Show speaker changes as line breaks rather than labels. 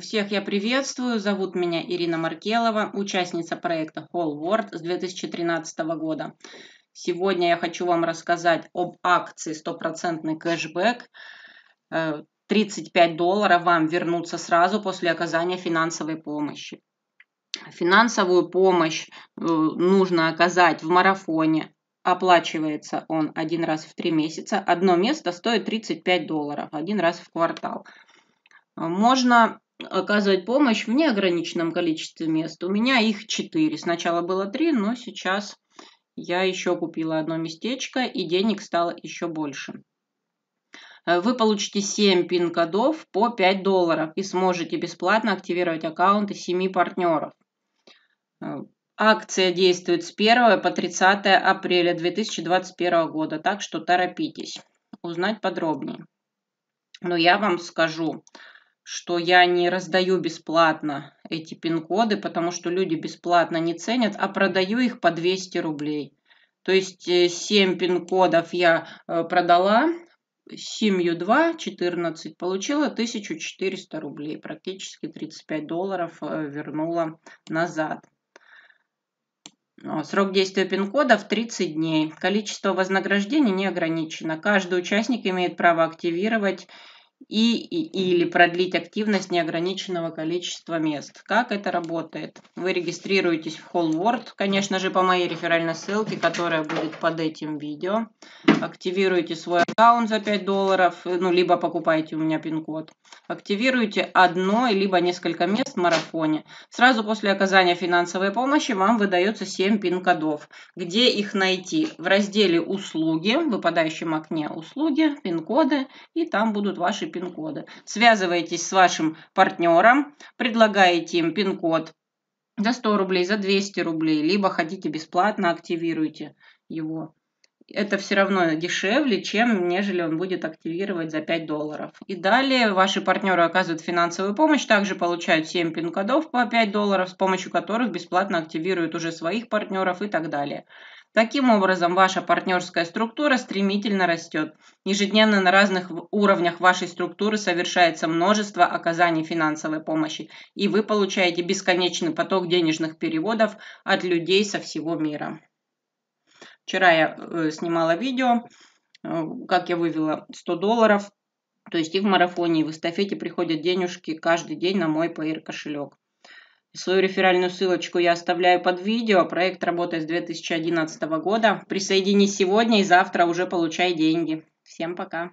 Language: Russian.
Всех я приветствую. Зовут меня Ирина Маркелова, участница проекта Whole World с 2013 года. Сегодня я хочу вам рассказать об акции «100% кэшбэк». 35 э, долларов вам вернутся сразу после оказания финансовой помощи. Финансовую помощь э, нужно оказать в марафоне, оплачивается он один раз в три месяца. Одно место стоит 35 долларов, один раз в квартал. Э, можно оказывать помощь в неограниченном количестве мест. У меня их четыре. Сначала было три, но сейчас я еще купила одно местечко, и денег стало еще больше. Э, вы получите 7 пин-кодов по 5 долларов и сможете бесплатно активировать аккаунты 7 партнеров. Э, акция действует с 1 по 30 апреля 2021 года, так что торопитесь узнать подробнее. Но я вам скажу, что я не раздаю бесплатно эти пин-коды, потому что люди бесплатно не ценят, а продаю их по 200 рублей. То есть 7 э, пин-кодов я э, продала, семью 2, 14, получила 1400 рублей, практически 35 долларов э, вернула назад. Срок действия пин-кодов 30 дней. Количество вознаграждений не ограничено. Каждый участник имеет право активировать и, и или продлить активность неограниченного количества мест. Как это работает? Вы регистрируетесь в Whole World, конечно же, по моей реферальной ссылке, которая будет под этим видео. Активируете свой аккаунт за 5 долларов, э, ну, либо покупаете у меня пин-код. Активируете одно, либо несколько мест в марафоне. Сразу после оказания финансовой помощи вам выдается 7 пин-кодов. Где их найти? В разделе «Услуги», в выпадающем окне «Услуги», «Пин-коды», и там будут ваши ваши пин-коды. Связываетесь с вашим партнером, предлагаете им пин-код за 100 рублей, за 200 рублей, либо хотите бесплатно, активируйте его это все равно дешевле, чем нежели он будет активировать за 5 долларов. И далее ваши партнеры оказывают финансовую помощь, также получают 7 пин-кодов по 5 долларов, с помощью которых бесплатно активируют уже своих партнеров и так далее. Таким образом, ваша партнерская структура стремительно растет. Ежедневно на разных уровнях вашей структуры совершается множество оказаний финансовой помощи, и вы получаете бесконечный поток денежных переводов от людей со всего мира. Вчера я э, снимала видео, э, как я вывела 100 долларов. То есть и в марафоне, и в эстафете приходят денежки каждый день на мой Pair кошелек. Свою реферальную ссылочку я оставляю под видео. Проект работает с 2011 года. Присоединись сегодня и завтра уже получай деньги. Всем пока!